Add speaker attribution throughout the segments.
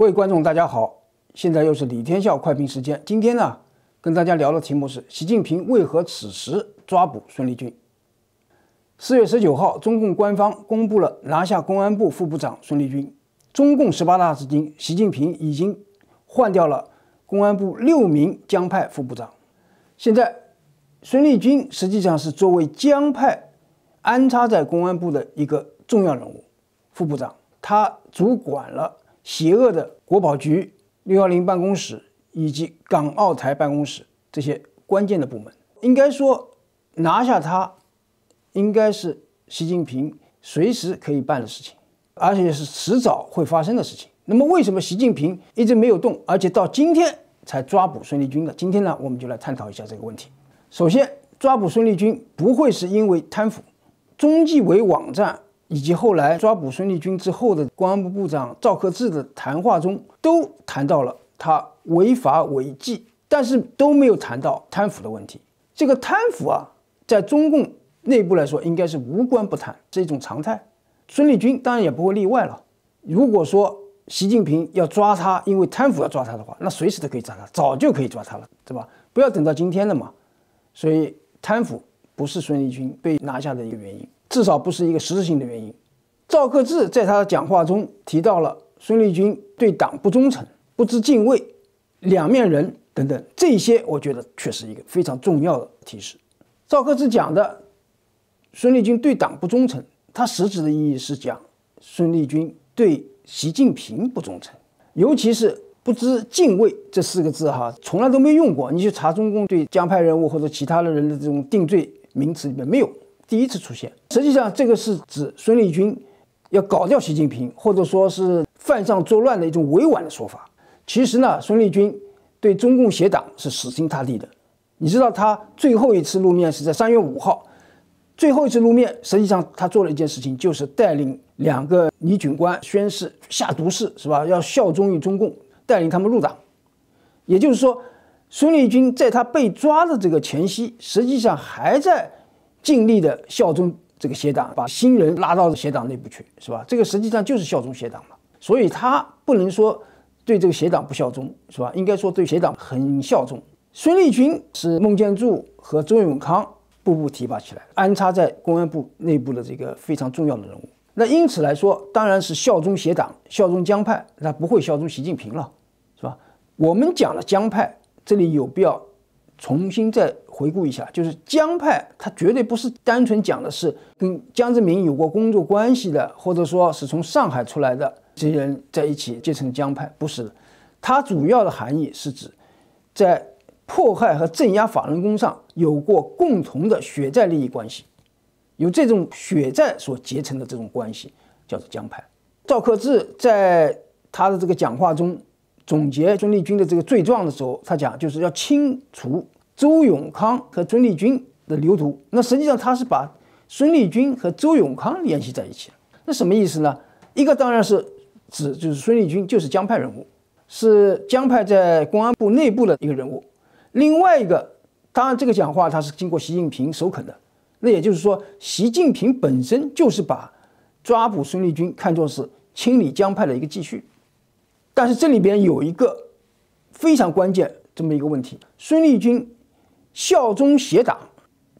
Speaker 1: 各位观众，大家好！现在又是李天笑快评时间。今天呢，跟大家聊的题目是：习近平为何此时抓捕孙立军？四月十九号，中共官方公布了拿下公安部副部长孙立军。中共十八大至今，习近平已经换掉了公安部六名江派副部长。现在，孙立军实际上是作为江派安插在公安部的一个重要人物，副部长，他主管了。邪恶的国宝局、六幺零办公室以及港澳台办公室这些关键的部门，应该说拿下它，应该是习近平随时可以办的事情，而且是迟早会发生的事情。那么，为什么习近平一直没有动，而且到今天才抓捕孙立军呢？今天呢，我们就来探讨一下这个问题。首先，抓捕孙立军不会是因为贪腐，中纪委网站。以及后来抓捕孙立军之后的公安部部长赵克志的谈话中，都谈到了他违法违纪，但是都没有谈到贪腐的问题。这个贪腐啊，在中共内部来说，应该是无官不贪，是一种常态。孙立军当然也不会例外了。如果说习近平要抓他，因为贪腐要抓他的话，那随时都可以抓他，早就可以抓他了，对吧？不要等到今天了嘛。所以贪腐不是孙立军被拿下的一个原因。至少不是一个实质性的原因。赵克志在他的讲话中提到了孙立军对党不忠诚、不知敬畏、两面人等等，这些我觉得却是一个非常重要的提示。赵克志讲的孙立军对党不忠诚，他实质的意义是讲孙立军对习近平不忠诚，尤其是不知敬畏这四个字哈，从来都没用过。你去查中共对江派人物或者其他的人的这种定罪名词里面没有。第一次出现，实际上这个是指孙立军要搞掉习近平，或者说，是犯上作乱的一种委婉的说法。其实呢，孙立军对中共协党是死心塌地的。你知道他最后一次露面是在三月五号，最后一次露面，实际上他做了一件事情，就是带领两个女警官宣誓下毒誓，是吧？要效忠于中共，带领他们入党。也就是说，孙立军在他被抓的这个前夕，实际上还在。尽力的效忠这个协党，把新人拉到协党内部去，是吧？这个实际上就是效忠协党嘛。所以他不能说对这个协党不效忠，是吧？应该说对协党很效忠。孙立军是孟建柱和周永康步步提拔起来，安插在公安部内部的这个非常重要的人物。那因此来说，当然是效忠协党，效忠江派，他不会效忠习近平了，是吧？我们讲了江派，这里有必要。重新再回顾一下，就是江派，它绝对不是单纯讲的是跟江泽民有过工作关系的，或者说是从上海出来的这些人在一起结成江派，不是。它主要的含义是指，在迫害和镇压法轮功上有过共同的血债利益关系，有这种血债所结成的这种关系，叫做江派。赵克志在他的这个讲话中。总结孙立军的这个罪状的时候，他讲就是要清除周永康和孙立军的流毒。那实际上他是把孙立军和周永康联系在一起。那什么意思呢？一个当然是指就是孙立军就是江派人物，是江派在公安部内部的一个人物。另外一个当然这个讲话他是经过习近平首肯的。那也就是说，习近平本身就是把抓捕孙立军看作是清理江派的一个继续。但是这里边有一个非常关键这么一个问题：孙立军效忠协党，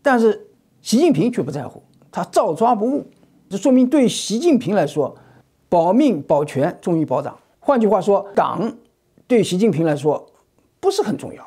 Speaker 1: 但是习近平却不在乎，他照抓不误。这说明对习近平来说，保命保权重于保党。换句话说，党对习近平来说不是很重要，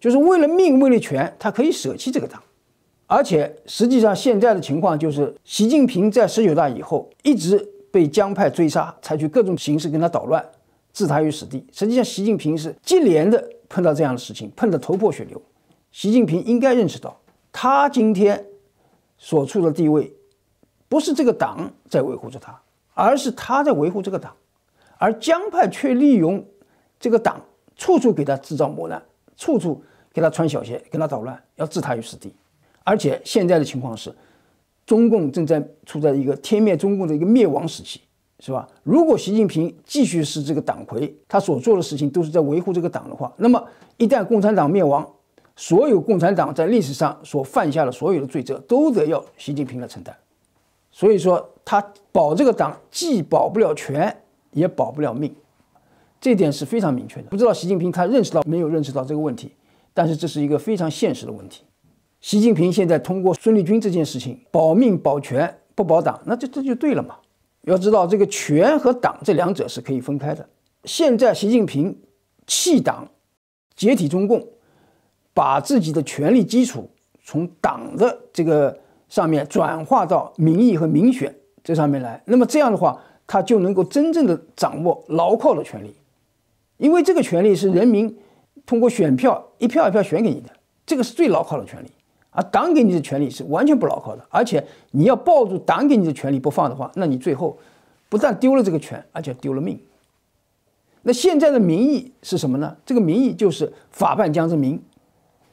Speaker 1: 就是为了命为了权，他可以舍弃这个党。而且实际上现在的情况就是，习近平在十九大以后一直被江派追杀，采取各种形式跟他捣乱。置他于死地。实际上，习近平是接连的碰到这样的事情，碰得头破血流。习近平应该认识到，他今天所处的地位，不是这个党在维护着他，而是他在维护这个党。而江派却利用这个党，处处给他制造磨难，处处给他穿小鞋，给他捣乱，要置他于死地。而且现在的情况是，中共正在处在一个天灭中共的一个灭亡时期。是吧？如果习近平继续是这个党魁，他所做的事情都是在维护这个党的话，那么一旦共产党灭亡，所有共产党在历史上所犯下的所有的罪责都得要习近平来承担。所以说，他保这个党，既保不了权，也保不了命，这点是非常明确的。不知道习近平他认识到没有认识到这个问题，但是这是一个非常现实的问题。习近平现在通过孙立军这件事情保命保权不保党，那这这就对了嘛？要知道，这个权和党这两者是可以分开的。现在习近平弃党解体中共，把自己的权力基础从党的这个上面转化到民意和民选这上面来，那么这样的话，他就能够真正的掌握牢靠的权利，因为这个权利是人民通过选票一票一票选给你的，这个是最牢靠的权利。而党给你的权利是完全不牢靠的，而且你要抱住党给你的权利不放的话，那你最后不但丢了这个权，而且丢了命。那现在的民意是什么呢？这个民意就是法办江泽民，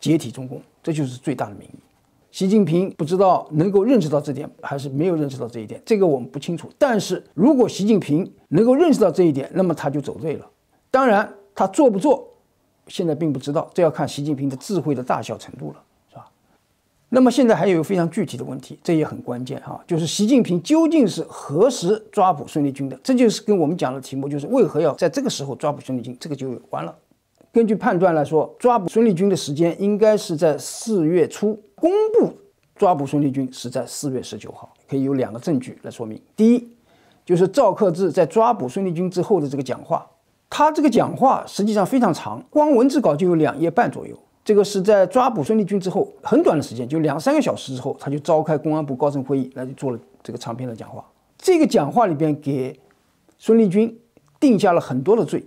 Speaker 1: 解体中共，这就是最大的民意。习近平不知道能够认识到这点，还是没有认识到这一点，这个我们不清楚。但是如果习近平能够认识到这一点，那么他就走对了。当然，他做不做，现在并不知道，这要看习近平的智慧的大小程度了。那么现在还有一个非常具体的问题，这也很关键哈，就是习近平究竟是何时抓捕孙立军的？这就是跟我们讲的题目，就是为何要在这个时候抓捕孙立军？这个就完了。根据判断来说，抓捕孙立军的时间应该是在四月初，公布抓捕孙立军是在四月十九号。可以有两个证据来说明：第一，就是赵克志在抓捕孙立军之后的这个讲话，他这个讲话实际上非常长，光文字稿就有两页半左右。这个是在抓捕孙立军之后很短的时间，就两三个小时之后，他就召开公安部高层会议，那就做了这个长篇的讲话。这个讲话里边给孙立军定下了很多的罪，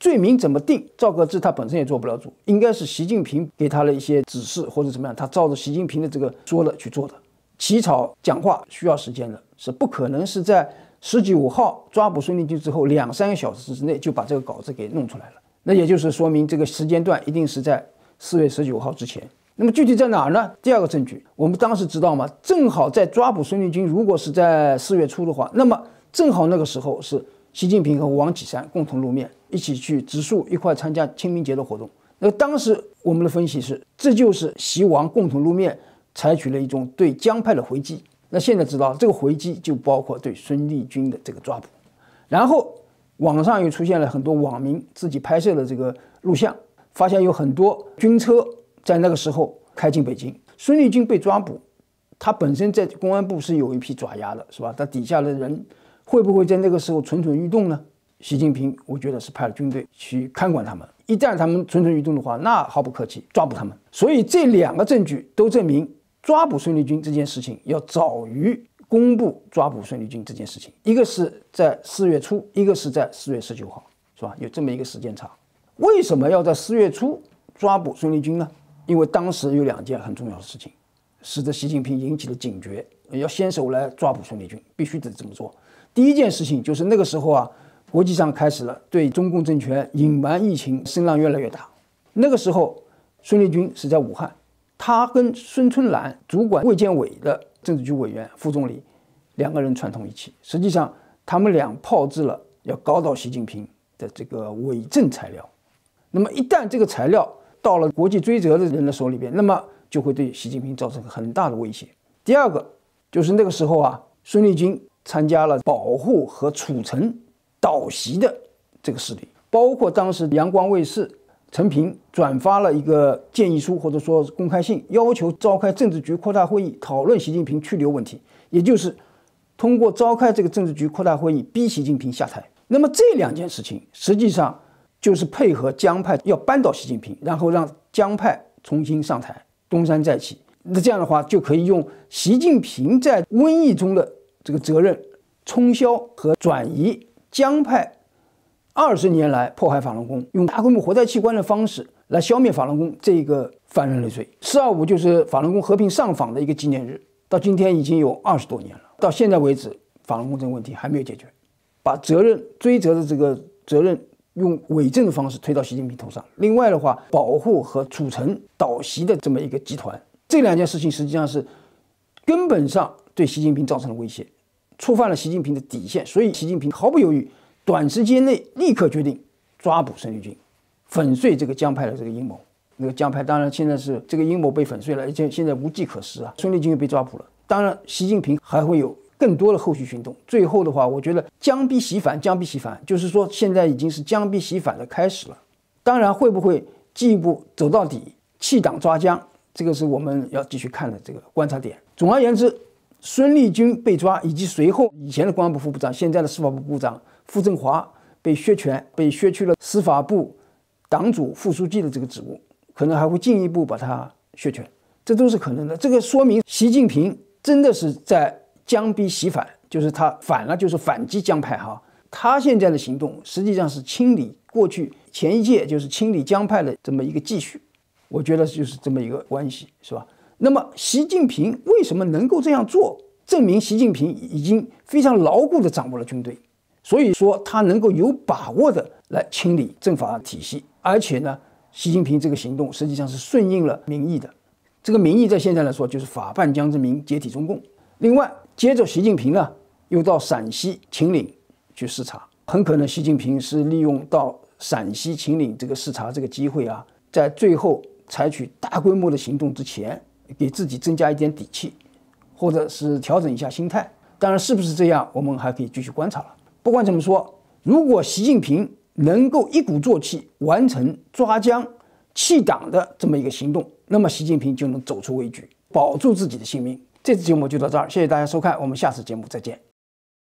Speaker 1: 罪名怎么定，赵克志他本身也做不了主，应该是习近平给他了一些指示或者怎么样，他照着习近平的这个说了去做的。起草讲话需要时间的，是不可能是在十九号抓捕孙立军之后两三个小时之内就把这个稿子给弄出来了。那也就是说明这个时间段一定是在。四月十九号之前，那么具体在哪儿呢？第二个证据，我们当时知道吗？正好在抓捕孙立军，如果是在四月初的话，那么正好那个时候是习近平和王岐山共同露面，一起去植树，一块参加清明节的活动。那当时我们的分析是，这就是习王共同露面，采取了一种对江派的回击。那现在知道，这个回击就包括对孙立军的这个抓捕。然后网上又出现了很多网民自己拍摄的这个录像。发现有很多军车在那个时候开进北京，孙立军被抓捕，他本身在公安部是有一批爪牙的，是吧？他底下的人会不会在那个时候蠢蠢欲动呢？习近平我觉得是派了军队去看管他们，一旦他们蠢蠢欲动的话，那毫不客气抓捕他们。所以这两个证据都证明，抓捕孙立军这件事情要早于公布抓捕孙立军这件事情，一个是在四月初，一个是在四月十九号，是吧？有这么一个时间差。为什么要在四月初抓捕孙立军呢？因为当时有两件很重要的事情，使得习近平引起了警觉，要先手来抓捕孙立军，必须得这么做。第一件事情就是那个时候啊，国际上开始了对中共政权隐瞒疫情声浪越来越大。那个时候，孙立军是在武汉，他跟孙春兰主管卫健委的政治局委员、副总理，两个人串通一气，实际上他们俩炮制了要搞倒习近平的这个伪证材料。那么一旦这个材料到了国际追责的人的手里边，那么就会对习近平造成很大的威胁。第二个就是那个时候啊，孙立军参加了保护和储存岛席的这个势力，包括当时阳光卫视陈平转发了一个建议书或者说公开信，要求召开政治局扩大会议讨论习近平去留问题，也就是通过召开这个政治局扩大会议逼习近平下台。那么这两件事情实际上。就是配合江派要扳倒习近平，然后让江派重新上台，东山再起。那这样的话，就可以用习近平在瘟疫中的这个责任冲销和转移江派二十年来迫害法轮功，用大规模活在器官的方式来消灭法轮功这一个犯人类罪。四二五就是法轮功和平上访的一个纪念日，到今天已经有二十多年了。到现在为止，法轮功这个问题还没有解决，把责任追责的这个责任。用伪证的方式推到习近平头上。另外的话，保护和储成倒习的这么一个集团，这两件事情实际上是根本上对习近平造成了威胁，触犯了习近平的底线。所以习近平毫不犹豫，短时间内立刻决定抓捕孙立军，粉碎这个江派的这个阴谋。那个江派当然现在是这个阴谋被粉碎了，而且现在无计可施啊。孙立军又被抓捕了。当然，习近平还会有。更多的后续行动，最后的话，我觉得将逼洗反，将逼洗反，就是说现在已经是将逼洗反的开始了。当然，会不会进一步走到底，弃党抓江，这个是我们要继续看的这个观察点。总而言之，孙立军被抓，以及随后以前的公安部副部长，现在的司法部部长傅政华被削权，被削去了司法部党组副书记的这个职务，可能还会进一步把他削权，这都是可能的。这个说明习近平真的是在。江逼袭反，就是他反了，就是反击江派哈。他现在的行动实际上是清理过去前一届就是清理江派的这么一个继续，我觉得就是这么一个关系，是吧？那么习近平为什么能够这样做？证明习近平已经非常牢固地掌握了军队，所以说他能够有把握的来清理政法体系，而且呢，习近平这个行动实际上是顺应了民意的。这个民意在现在来说就是法办江之民解体中共。另外。接着，习近平啊，又到陕西秦岭去视察。很可能，习近平是利用到陕西秦岭这个视察这个机会啊，在最后采取大规模的行动之前，给自己增加一点底气，或者是调整一下心态。当然，是不是这样，我们还可以继续观察了。不管怎么说，如果习近平能够一鼓作气完成抓僵、弃党的这么一个行动，那么习近平就能走出危局，保住自己的性命。这次节目就到这儿，谢谢大家收看，我们下次节目再见。